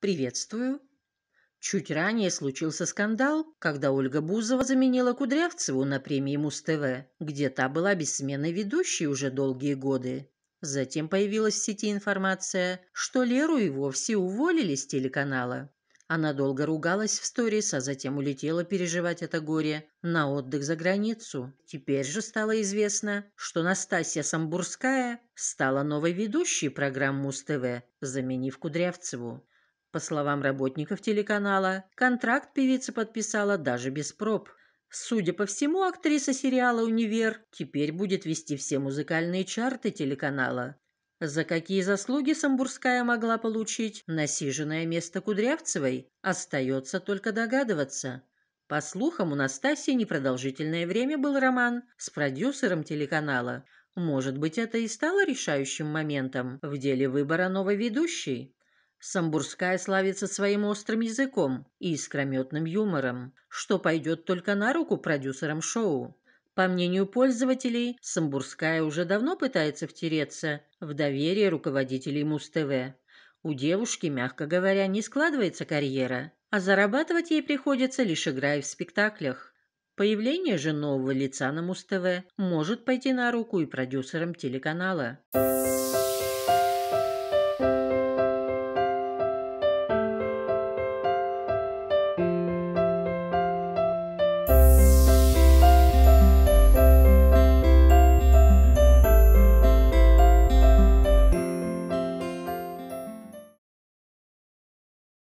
«Приветствую». Чуть ранее случился скандал, когда Ольга Бузова заменила Кудрявцеву на премии Муз-ТВ, где та была бессменной ведущей уже долгие годы. Затем появилась в сети информация, что Леру и вовсе уволили с телеканала. Она долго ругалась в сторис, а затем улетела переживать это горе на отдых за границу. Теперь же стало известно, что Настасья Самбурская стала новой ведущей программы Муз-ТВ, заменив Кудрявцеву. По словам работников телеканала, контракт певица подписала даже без проб. Судя по всему, актриса сериала «Универ» теперь будет вести все музыкальные чарты телеканала. За какие заслуги Самбурская могла получить насиженное место Кудрявцевой, остается только догадываться. По слухам, у Настасии непродолжительное время был роман с продюсером телеканала. Может быть, это и стало решающим моментом в деле выбора новой ведущей. Самбурская славится своим острым языком и искрометным юмором, что пойдет только на руку продюсерам шоу. По мнению пользователей, Самбурская уже давно пытается втереться в доверие руководителей Муз-ТВ. У девушки, мягко говоря, не складывается карьера, а зарабатывать ей приходится лишь играя в спектаклях. Появление же нового лица на Муз-ТВ может пойти на руку и продюсерам телеканала.